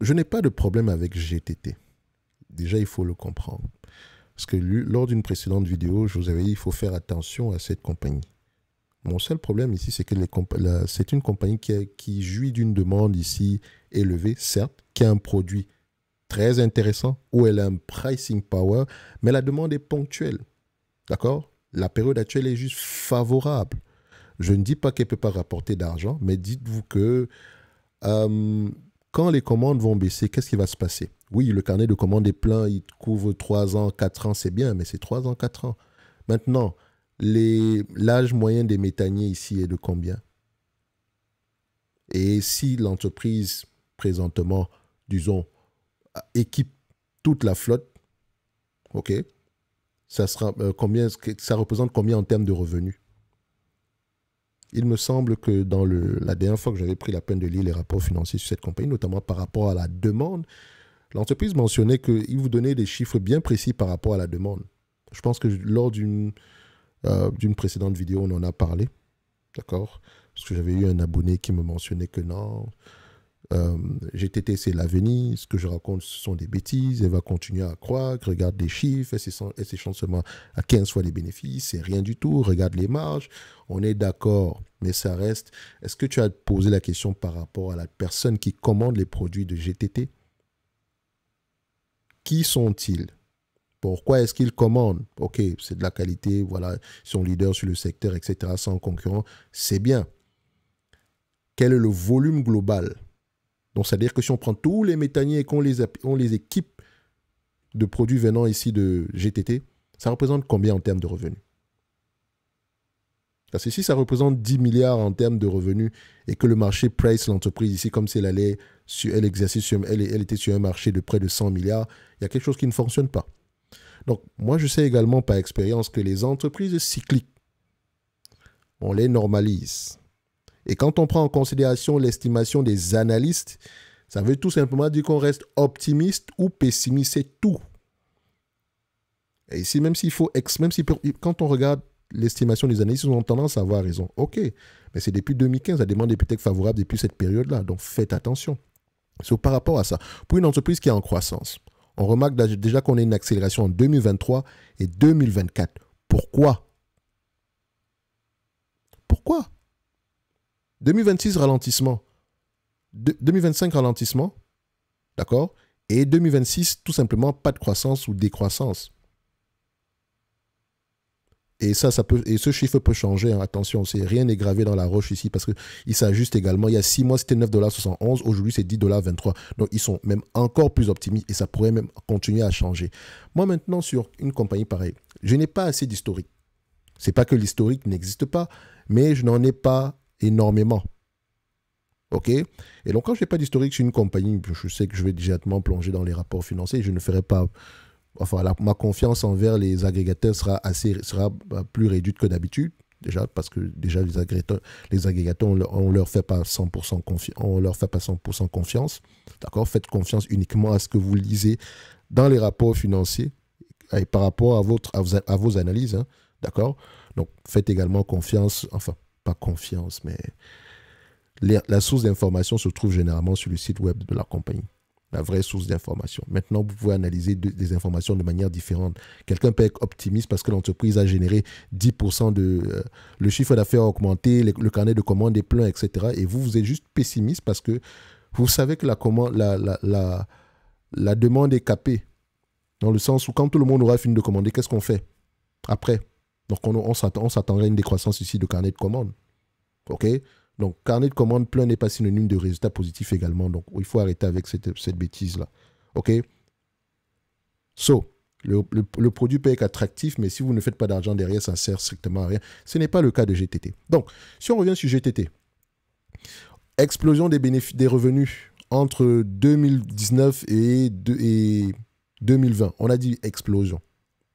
Je n'ai pas de problème avec GTT. Déjà, il faut le comprendre. Parce que lors d'une précédente vidéo, je vous avais dit il faut faire attention à cette compagnie. Mon seul problème ici, c'est que c'est une compagnie qui, jouit d'une demande ici élevée, certes, qui a un produit très intéressant où elle a un pricing power, mais la demande est ponctuelle. D'accord La période actuelle est juste favorable. Je ne dis pas qu'elle ne peut pas rapporter d'argent, mais dites-vous que euh, quand les commandes vont baisser, qu'est-ce qui va se passer Oui, le carnet de commandes est plein, il couvre 3 ans, 4 ans, c'est bien, mais c'est 3 ans, 4 ans. Maintenant, l'âge moyen des métaniers ici est de combien Et si l'entreprise, présentement, disons, équipe toute la flotte, OK ça, sera, euh, combien, ça représente combien en termes de revenus il me semble que dans la dernière fois que j'avais pris la peine de lire les rapports financiers sur cette compagnie, notamment par rapport à la demande, l'entreprise mentionnait qu'il vous donnait des chiffres bien précis par rapport à la demande. Je pense que lors d'une euh, précédente vidéo, on en a parlé. D'accord Parce que j'avais eu un abonné qui me mentionnait que non, GTT, euh, c'est l'avenir. Ce que je raconte, ce sont des bêtises. Elle va continuer à croire, Regarde les chiffres. Elle s'échange seulement à 15 fois les bénéfices. C'est rien du tout. Regarde les marges. On est d'accord, mais ça reste. Est-ce que tu as posé la question par rapport à la personne qui commande les produits de GTT Qui sont-ils pourquoi est-ce qu'ils commandent Ok, c'est de la qualité, voilà, ils sont leaders sur le secteur, etc., sans concurrent, c'est bien. Quel est le volume global donc, c'est-à-dire que si on prend tous les méthaniers et qu'on les, les équipe de produits venant ici de GTT, ça représente combien en termes de revenus Parce que si ça représente 10 milliards en termes de revenus et que le marché price l'entreprise ici comme si elle allait sur, elle, sur, elle, elle était sur un marché de près de 100 milliards, il y a quelque chose qui ne fonctionne pas. Donc, moi, je sais également par expérience que les entreprises cycliques, on les normalise. Et quand on prend en considération l'estimation des analystes, ça veut tout simplement dire qu'on reste optimiste ou pessimiste, c'est tout. Et ici, même s'il faut, même si quand on regarde l'estimation des analystes, ils ont tendance à avoir raison. Ok, mais c'est depuis 2015, la demande est peut-être favorable depuis cette période-là, donc faites attention. C'est par rapport à ça, pour une entreprise qui est en croissance, on remarque déjà qu'on a une accélération en 2023 et 2024. Pourquoi Pourquoi 2026, ralentissement. 2025, ralentissement. D'accord Et 2026, tout simplement, pas de croissance ou décroissance. Et ça, ça peut, et ce chiffre peut changer. Hein. Attention, c'est rien n'est gravé dans la roche ici parce qu'il s'ajuste également. Il y a six mois, c'était 9,71$. Aujourd'hui, c'est 10,23$. Donc, ils sont même encore plus optimistes et ça pourrait même continuer à changer. Moi, maintenant, sur une compagnie pareille, je n'ai pas assez d'historique. C'est pas que l'historique n'existe pas, mais je n'en ai pas énormément. OK Et donc, quand je n'ai pas d'historique sur une compagnie, je sais que je vais directement plonger dans les rapports financiers. Je ne ferai pas. Enfin, ma confiance envers les agrégateurs sera, assez, sera bah, plus réduite que d'habitude, déjà, parce que déjà, les agrégateurs, les on ne leur fait pas 100%, on leur fait pas 100 confiance. D'accord Faites confiance uniquement à ce que vous lisez dans les rapports financiers et par rapport à, votre, à, vos, analyses. Hein, d'accord Donc, faites également confiance, enfin, pas confiance, mais la source d'information se trouve généralement sur le site web de la compagnie. La vraie source d'information. Maintenant, vous pouvez analyser des informations de manière différente. Quelqu'un peut être optimiste parce que l'entreprise a généré 10% de... Euh, le chiffre d'affaires a augmenté, le, carnet de commandes est plein, etc. Et vous, vous êtes juste pessimiste parce que vous savez que la, commande, la, la, la, la demande est capée. Dans le sens où quand tout le monde aura fini de commander, qu'est-ce qu'on fait après donc, on, s'attendrait à une décroissance ici de carnet de commandes. OK Donc, carnet de commandes plein n'est pas synonyme de résultat positif également. Donc, il faut arrêter avec cette, bêtise-là. OK So, le, produit peut être attractif, mais si vous ne faites pas d'argent derrière, ça ne sert strictement à rien. Ce n'est pas le cas de GTT. Donc, si on revient sur GTT, explosion des, bénéfices, des revenus entre 2019 et 2020. On a dit explosion.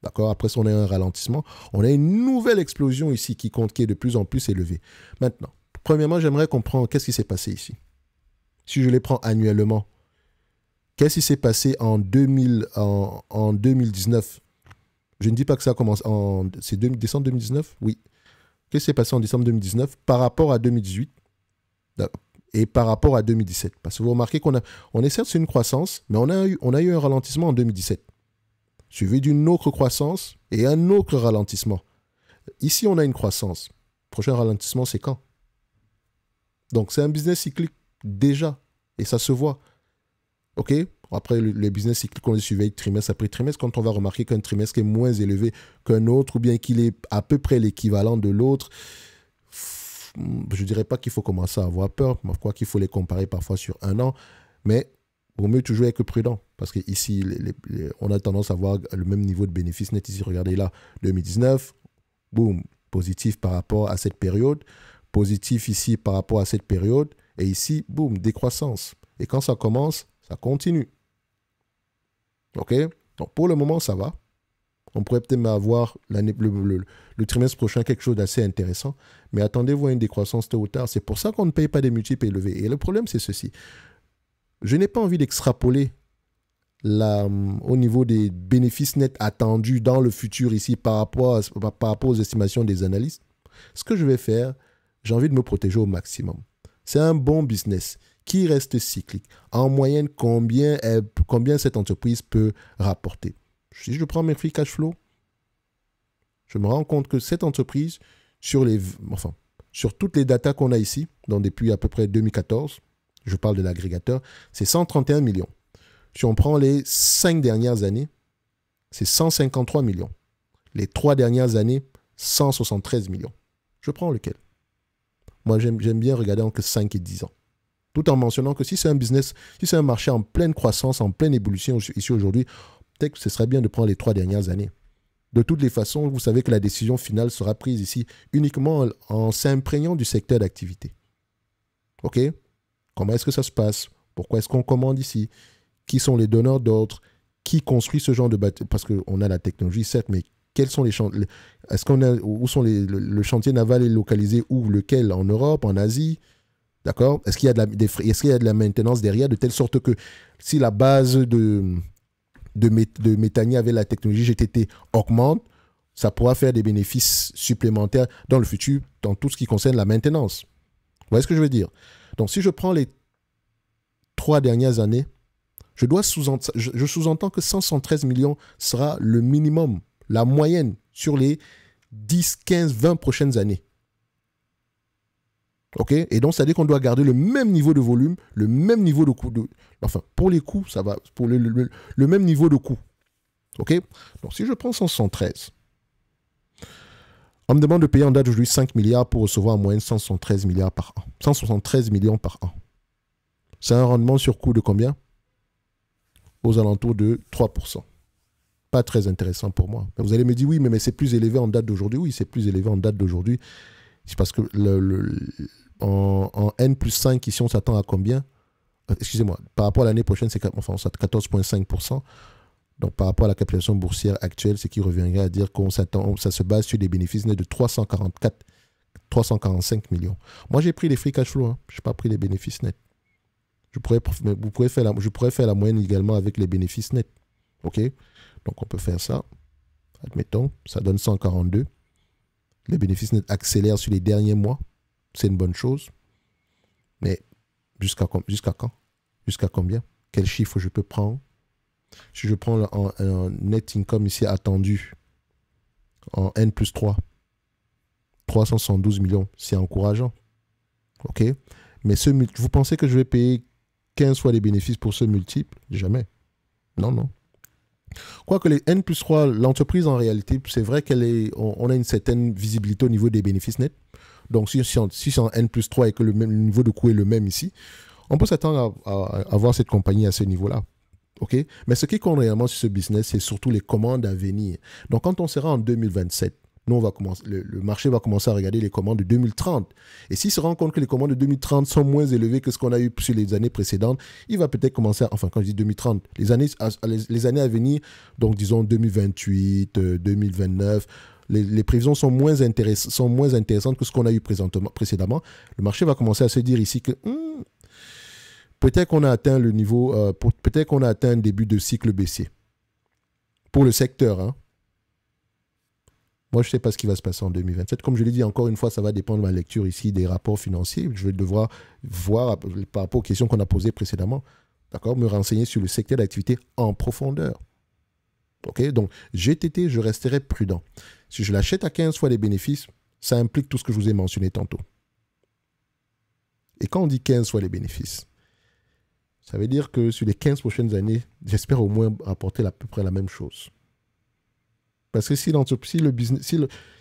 D'accord Après, si on a un ralentissement, on a une nouvelle explosion ici qui compte, qui est de plus en plus élevée. Maintenant, premièrement, j'aimerais comprendre qu'est-ce qui s'est passé ici. Si je les prends annuellement, qu'est-ce qui s'est passé en, 2000, en, 2019 Je ne dis pas que ça commence en... C'est décembre 2019 Oui. Qu'est-ce qui s'est passé en décembre 2019 par rapport à 2018 et par rapport à 2017 Parce que vous remarquez qu'on a... On est certes sur une croissance, mais on a, on a eu un ralentissement en 2017 suivi d'une autre croissance et un autre ralentissement. Ici, on a une croissance. prochain ralentissement, c'est quand Donc, c'est un business cyclique déjà, et ça se voit. OK Après, le, business cyclique, on le surveille trimestre après trimestre. Quand on va remarquer qu'un trimestre est moins élevé qu'un autre, ou bien qu'il est à peu près l'équivalent de l'autre, je ne dirais pas qu'il faut commencer à avoir peur, crois qu'il faut les comparer parfois sur un an, mais vaut mieux toujours être prudent. Parce qu'ici, on a tendance à avoir le même niveau de bénéfice net. Ici, regardez là, 2019, boum, positif par rapport à cette période, positif ici par rapport à cette période, et ici, boum, décroissance. Et quand ça commence, ça continue. OK Donc pour le moment, ça va. On pourrait peut-être avoir le, trimestre prochain quelque chose d'assez intéressant. Mais attendez-vous à une décroissance tôt ou tard. C'est pour ça qu'on ne paye pas des multiples élevés. Et le problème, c'est ceci. Je n'ai pas envie d'extrapoler Hum, au niveau des bénéfices nets attendus dans le futur ici par rapport, rapport aux estimations des analystes, ce que je vais faire, j'ai envie de me protéger au maximum. C'est un bon business qui reste cyclique. En moyenne, combien, combien cette entreprise peut rapporter Si je prends mes free cash flow, je me rends compte que cette entreprise, sur, les, enfin, sur toutes les datas qu'on a ici, donc depuis à peu près 2014, je parle de l'agrégateur, c'est 131 millions. Si on prend les cinq dernières années, c'est 153 millions. Les trois dernières années, 173 millions. Je prends lequel Moi, j'aime bien regarder entre 5 et 10 ans. Tout en mentionnant que si c'est un business, si c'est un marché en pleine croissance, en pleine évolution ici aujourd'hui, peut-être que ce serait bien de prendre les trois dernières années. De toutes les façons, vous savez que la décision finale sera prise ici uniquement en, en s'imprégnant du secteur d'activité. OK Comment est-ce que ça se passe Pourquoi est-ce qu'on commande ici qui sont les donneurs d'ordre, qui construit ce genre de bâtiment Parce qu'on a la technologie, certes, mais quels sont les chantiers Est-ce qu'on a où sont le, chantier naval est localisé où lequel en Europe, en Asie D'accord Est-ce qu'il y a de la maintenance derrière de telle sorte que si la base de de, avec la technologie GTT augmente, ça pourra faire des bénéfices supplémentaires dans le futur dans tout ce qui concerne la maintenance. Vous voyez ce que je veux dire Donc si je prends les trois dernières années, je, dois sous entends que 113 millions sera le minimum, la moyenne sur les 10, 15, 20 prochaines années. OK Et donc, ça veut dire qu'on doit garder le même niveau de volume, le même niveau de coût. Enfin, pour les coûts, ça va. Pour le, même niveau de coût. OK Donc, si je prends 113, on me demande de payer en date aujourd'hui 5 milliards pour recevoir en moyenne 113 milliards par an. 173 millions par an. C'est un rendement sur coût de combien aux alentours de 3%. Pas très intéressant pour moi. Vous allez me dire, oui, mais, c'est plus élevé en date d'aujourd'hui. Oui, c'est plus élevé en date d'aujourd'hui. C'est parce que le, en, N plus 5, ici, on s'attend à combien euh, Excusez-moi, par rapport à l'année prochaine, c'est enfin, 14,5%. Donc, par rapport à la capitalisation boursière actuelle, ce qui reviendrait à dire qu'on s'attend, ça se base sur des bénéfices nets de 344, 345 millions. Moi, j'ai pris les free cash flow, hein. je n'ai pas pris les bénéfices nets. Je pourrais, vous faire la, je pourrais la moyenne également avec les bénéfices nets. OK Donc, on peut faire ça. Admettons, ça donne 142. Les bénéfices nets accélèrent sur les derniers mois. C'est une bonne chose. Mais jusqu'à jusqu'à quand Jusqu'à combien Quel chiffre je peux prendre Si je prends un, net income ici attendu en N plus 3, 312 millions, c'est encourageant. OK Mais ce, vous pensez que je vais payer 15 fois les bénéfices pour ce multiple Jamais. Non, non. Quoique les N plus 3, l'entreprise en réalité, c'est vrai qu'elle on, a une certaine visibilité au niveau des bénéfices nets. Donc si, c'est en N plus 3 et que le, même, niveau de coût est le même ici, on peut s'attendre à, avoir cette compagnie à ce niveau-là. ok Mais ce qui compte réellement sur ce business, c'est surtout les commandes à venir. Donc quand on sera en 2027, le, marché va commencer à regarder les commandes de 2030. Et s'il se rend compte que les commandes de 2030 sont moins élevées que ce qu'on a eu sur les années précédentes, il va peut-être commencer, à, enfin, quand je dis 2030, les années, à, les, années à venir, donc disons 2028, 2029, euh, les, prévisions sont moins, intéressantes, sont moins que ce qu'on a eu précédemment. Le marché va commencer à se dire ici que hmm, peut-être qu'on a atteint le niveau, euh, peut-être qu'on a atteint un début de cycle baissier pour le secteur. Hein. Moi, je ne sais pas ce qui va se passer en 2027. Comme je l'ai dit, encore une fois, ça va dépendre de ma lecture ici des rapports financiers. Je vais devoir voir, par rapport aux questions qu'on a posées précédemment, d'accord, me renseigner sur le secteur d'activité en profondeur. OK Donc, GTT, je resterai prudent. Si je l'achète à 15 fois les bénéfices, ça implique tout ce que je vous ai mentionné tantôt. Et quand on dit 15 fois les bénéfices, ça veut dire que sur les 15 prochaines années, j'espère au moins apporter à peu près la même chose. Parce que si l'entreprise, le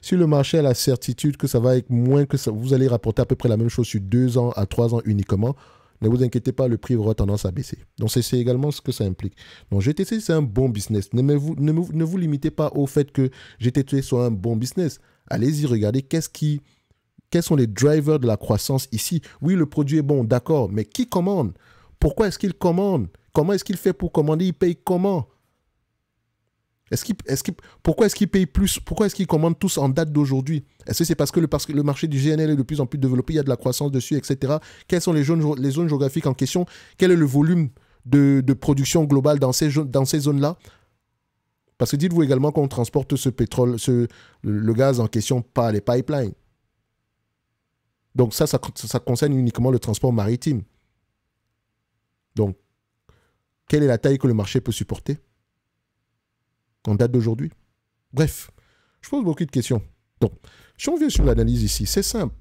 si marché a la certitude que ça va être moins que ça, vous allez rapporter à peu près la même chose sur deux ans à trois ans uniquement, ne vous inquiétez pas, le prix aura tendance à baisser. Donc, c'est également ce que ça implique. Donc, GTC, c'est un bon business. Ne vous, ne, vous, limitez pas au fait que GTC soit un bon business. Allez-y, regardez qu'est-ce qui, quels sont les drivers de la croissance ici. Oui, le produit est bon, d'accord, mais qui commande Pourquoi est-ce qu'il commande Comment est-ce qu'il fait pour commander Il paye comment est pourquoi est-ce qu'ils payent plus Pourquoi est-ce qu'ils commandent tous en date d'aujourd'hui Est-ce que c'est parce que, le, marché du GNL est de plus en plus développé, il y a de la croissance dessus, etc. Quelles sont les zones, les zones géographiques en question Quel est le volume de, production globale dans ces, dans ces zones-là Parce que dites-vous également qu'on transporte ce pétrole, ce, le gaz en question par les pipelines. Donc ça, ça, ça concerne uniquement le transport maritime. Donc, quelle est la taille que le marché peut supporter en date d'aujourd'hui Bref, je pose beaucoup de questions. Donc, si on vient sur l'analyse ici, c'est simple.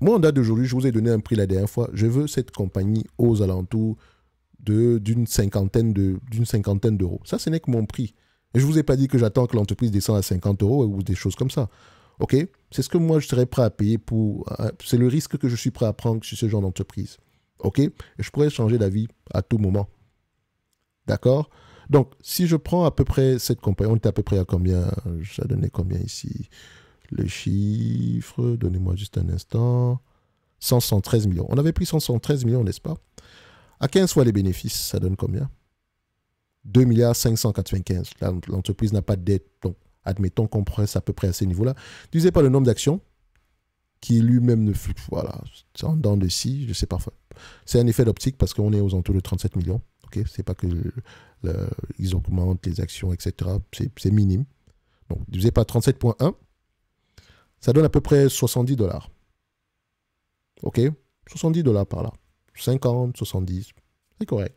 Moi, en date d'aujourd'hui, je vous ai donné un prix la dernière fois. Je veux cette compagnie aux alentours d'une cinquantaine d'euros. ça, ce n'est que mon prix. Et je ne vous ai pas dit que j'attends que l'entreprise descende à 50 euros ou des choses comme ça. OK C'est ce que moi, je serais prêt à payer pour... Euh, c'est le risque que je suis prêt à prendre sur ce genre d'entreprise. OK je pourrais changer d'avis à tout moment. D'accord donc, si je prends à peu près cette compagnie, on est à peu près à combien euh, Ça donnait combien ici Le chiffre, donnez-moi juste un instant. 113 millions. On avait pris 113 millions, n'est-ce pas À 15 fois les bénéfices, ça donne combien 2 milliards L'entreprise n'a pas de dette. Donc, admettons qu'on ça à peu près à ces niveaux-là. disait pas le nombre d'actions, qui lui-même ne fluctue. Voilà, c'est en dents de si, je sais parfois. C'est un effet d'optique parce qu'on est aux entours de 37 millions. C'est pas que ils augmentent les actions, etc. C'est minime. Donc, vous divisé pas 37.1, ça donne à peu près 70 dollars. Ok 70 dollars par là. 50, 70, c'est correct.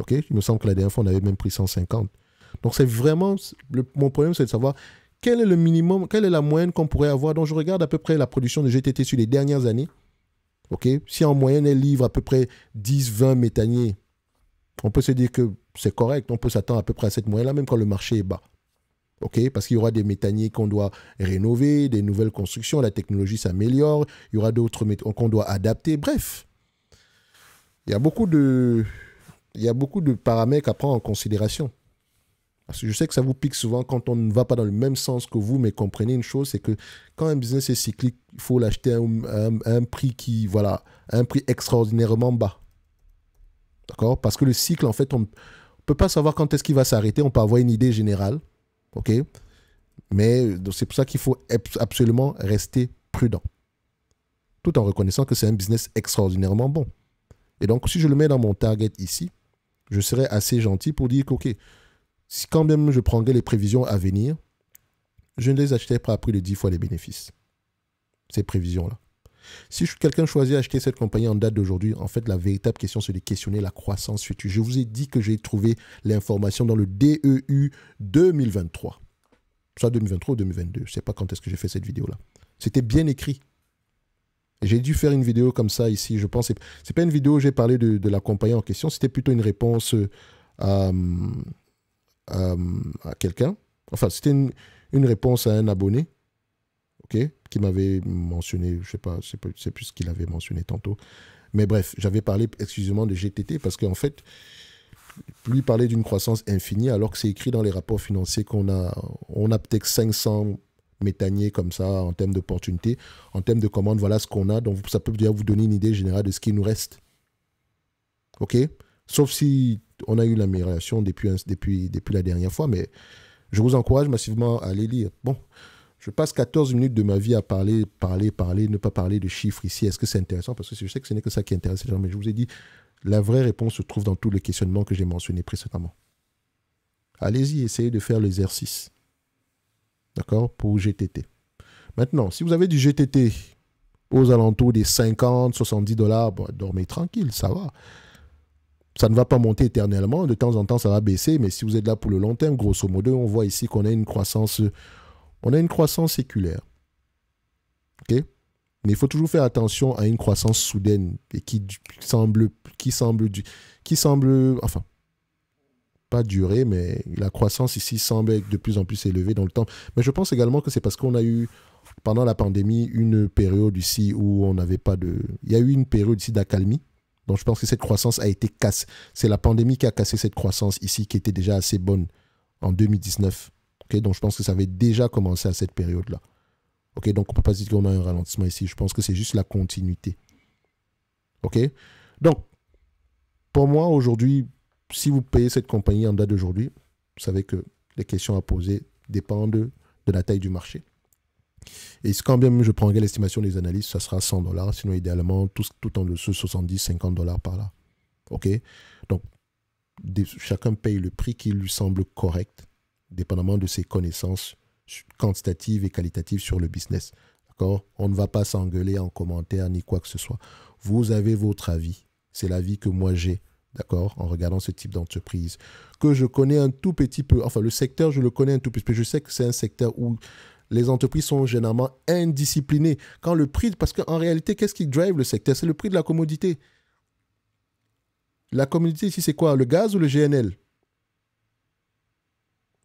Ok Il me semble que la dernière fois, on avait même pris 150. Donc, c'est vraiment. mon problème, c'est de savoir quel est le minimum, quelle est la moyenne qu'on pourrait avoir. Donc, je regarde à peu près la production de GTT sur les dernières années. Ok Si en moyenne, elle livre à peu près 10, 20 métaniers on peut se dire que c'est correct, on peut s'attendre à peu près à cette moyenne-là, même quand le marché est bas. ok parce qu'il y aura des métaniers qu'on doit rénover, des nouvelles constructions, la technologie s'améliore, il y aura d'autres qu'on doit adapter. Bref, il y a beaucoup de, il y beaucoup de paramètres à prendre en considération. Parce que je sais que ça vous pique souvent quand on ne va pas dans le même sens que vous, mais comprenez une chose, c'est que quand un business est cyclique, il faut l'acheter à, un prix qui, voilà, un prix extraordinairement bas. D'accord Parce que le cycle, en fait, on ne peut pas savoir quand est-ce qu'il va s'arrêter. On peut avoir une idée générale. OK Mais c'est pour ça qu'il faut absolument rester prudent. Tout en reconnaissant que c'est un business extraordinairement bon. Et donc, si je le mets dans mon target ici, je serais assez gentil pour dire que, OK, si quand même je prendrais les prévisions à venir, je ne les achetais pas à prix de 10 fois les bénéfices. Ces prévisions-là. Si quelqu'un choisit d'acheter cette compagnie en date d'aujourd'hui, en fait, la véritable question, c'est de questionner la croissance future. Je vous ai dit que j'ai trouvé l'information dans le e DEU 2023. Soit 2023 ou 2022. Je ne sais pas quand est-ce que j'ai fait cette vidéo-là. C'était bien écrit. J'ai dû faire une vidéo comme ça ici, je pense. C'est pas une vidéo où j'ai parlé de, la compagnie en question, c'était plutôt une réponse euh, euh, euh, à, quelqu'un. Enfin, c'était une réponse à un abonné qui m'avait mentionné, je sais sais, plus ce qu'il avait mentionné tantôt. Mais bref, j'avais parlé exclusivement de GTT parce qu'en fait, lui parler d'une croissance infinie alors que c'est écrit dans les rapports financiers qu'on a, on a peut-être 500 métaniers comme ça en termes d'opportunités, en termes de commandes, voilà ce qu'on a. Donc ça peut déjà vous donner une idée générale de ce qui nous reste. OK Sauf si on a eu l'amélioration depuis, depuis, depuis la dernière fois, mais je vous encourage massivement à aller lire. Bon, je passe 14 minutes de ma vie à parler, parler, parler, ne pas parler de chiffres ici. Est-ce que c'est intéressant Parce que je sais que ce n'est que ça qui intéresse les gens, mais je vous ai dit, la vraie réponse se trouve dans tous les questionnements que j'ai mentionnés précédemment. Allez-y, essayez de faire l'exercice. D'accord Pour GTT. Maintenant, si vous avez du GTT aux alentours des 50, 70 dollars, dormez tranquille, ça va. Ça ne va pas monter éternellement. De temps en temps, ça va baisser. Mais si vous êtes là pour le long terme, grosso modo, on voit ici qu'on a une croissance on a une croissance séculaire. ok, Mais il faut toujours faire attention à une croissance soudaine et qui semble, qui semble, qui semble, enfin, pas durer, mais la croissance ici semble être de plus en plus élevée dans le temps. Mais je pense également que c'est parce qu'on a eu, pendant la pandémie, une période ici où on n'avait pas de... Il y a eu une période ici d'accalmie. Donc je pense que cette croissance a été cassée. C'est la pandémie qui a cassé cette croissance ici, qui était déjà assez bonne en 2019. Donc je pense que ça avait déjà commencé à cette période-là. ok Donc on ne peut pas dire qu'on a un ralentissement ici. Je pense que c'est juste la continuité. ok Donc, pour moi, aujourd'hui, si vous payez cette compagnie en date d'aujourd'hui, vous savez que les questions à poser dépendent de la taille du marché. Et quand même je prendrai l'estimation des analystes, ça sera 100 dollars, sinon idéalement tout, tout en dessous 70, 50 dollars par là. OK Donc, chacun paye le prix qui lui semble correct dépendamment de ses connaissances quantitatives et qualitatives sur le business. D'accord On ne va pas s'engueuler en commentaire ni quoi que ce soit. Vous avez votre avis. C'est l'avis que moi j'ai. D'accord En regardant ce type d'entreprise. Que je connais un tout petit peu. Enfin, le secteur, je le connais un tout petit peu. Je sais que c'est un secteur où les entreprises sont généralement indisciplinées. Quand le prix. Parce qu'en réalité, qu'est-ce qui drive le secteur C'est le prix de la commodité. La commodité ici, c'est quoi Le gaz ou le GNL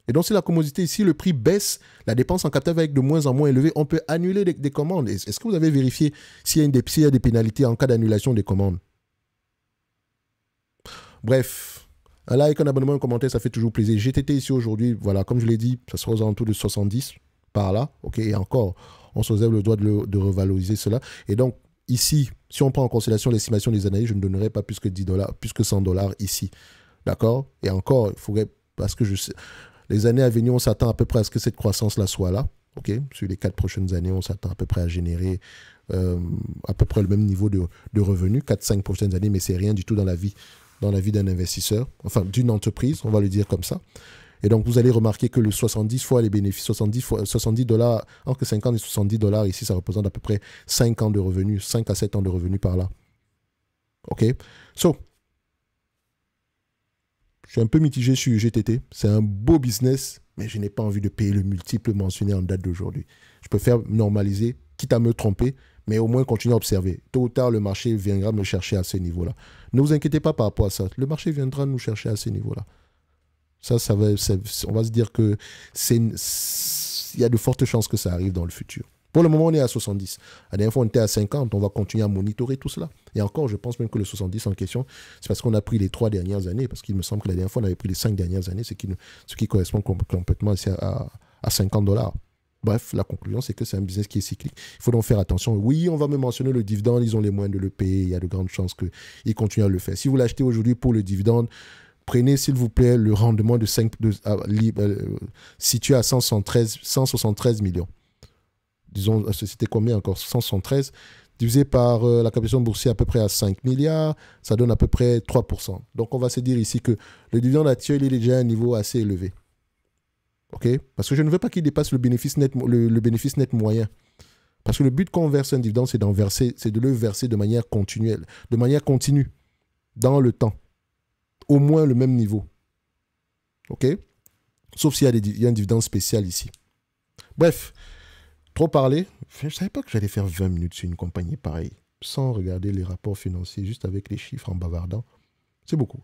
et donc, si la commodité ici, le prix baisse, la dépense en capital va être de moins en moins élevée. On peut annuler des, commandes. Est-ce que vous avez vérifié s'il y, a des pénalités en cas d'annulation des commandes Bref, un like, un abonnement, un commentaire, ça fait toujours plaisir. GTT ici aujourd'hui, voilà, comme je l'ai dit, ça sera aux alentours de 70 par là. OK, et encore, on se réserve le droit de, revaloriser cela. Et donc, ici, si on prend en considération l'estimation des années je ne donnerai pas plus que 10 dollars, plus que 100 dollars ici. D'accord Et encore, il faudrait, parce que je sais, les années à venir, on s'attend à peu près à ce que cette croissance-là soit là. ok Sur les quatre prochaines années, on s'attend à peu près à générer euh, à peu près le même niveau de, revenus, Quatre, cinq prochaines années, mais c'est rien du tout dans la vie dans la vie d'un investisseur, enfin d'une entreprise, on va le dire comme ça. Et donc, vous allez remarquer que le 70 fois les bénéfices, 70, fois, 70 dollars, entre 50 et 70 dollars, ici, ça représente à peu près 5 ans de revenus, 5 à 7 ans de revenus par là. OK So, je suis un peu mitigé sur GTT. C'est un beau business, mais je n'ai pas envie de payer le multiple mentionné en date d'aujourd'hui. Je préfère normaliser, quitte à me tromper, mais au moins continuer à observer. Tôt ou tard, le marché viendra me chercher à ce niveau-là. Ne vous inquiétez pas par rapport à ça. Le marché viendra nous chercher à ce niveau-là. Ça, ça va, on va se dire que c'est, il y a de fortes chances que ça arrive dans le futur. Pour le moment, on est à 70. la dernière fois, on était à 50. On va continuer à monitorer tout cela. Et encore, je pense même que le 70 en question, c'est parce qu'on a pris les trois dernières années, parce qu'il me semble que la dernière fois, on avait pris les cinq dernières années, ce qui, ce qui correspond complètement à, 50 dollars. Bref, la conclusion, c'est que c'est un business qui est cyclique. Il faut donc faire attention. Oui, on va me mentionner le dividende, ils ont les moyens de le payer, il y a de grandes chances qu'ils continuent à le faire. Si vous l'achetez aujourd'hui pour le dividende, prenez, s'il vous plaît, le rendement de 5, euh, situé à 173 millions disons, la société combien encore 113 divisé par euh, la capitalisation boursière à peu près à 5 milliards, ça donne à peu près 3%. Donc on va se dire ici que le dividende actuel, il est déjà à un niveau assez élevé. OK Parce que je ne veux pas qu'il dépasse le bénéfice, net, le, bénéfice net moyen. Parce que le but qu'on verse un dividende, c'est d'en verser, c'est de le verser de manière continuelle, de manière continue, dans le temps, au moins le même niveau. OK Sauf s'il y a un dividende spécial ici. Bref, trop parlé. je savais pas que j'allais faire 20 minutes sur une compagnie pareille, sans regarder les rapports financiers, juste avec les chiffres en bavardant. C'est beaucoup.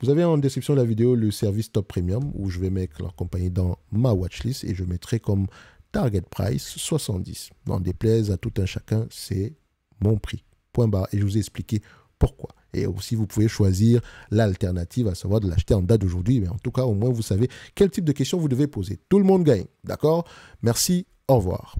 Vous avez en description de la vidéo le service Top Premium où je vais mettre leur compagnie dans ma watchlist et je mettrai comme target price 70. en déplaise à tout un chacun, c'est mon prix. Point barre. Et je vous ai expliqué pourquoi. Et aussi, vous pouvez choisir l'alternative, à savoir de l'acheter en date d'aujourd'hui. Mais en tout cas, au moins, vous savez quel type de questions vous devez poser. Tout le monde gagne. D'accord Merci. Au revoir.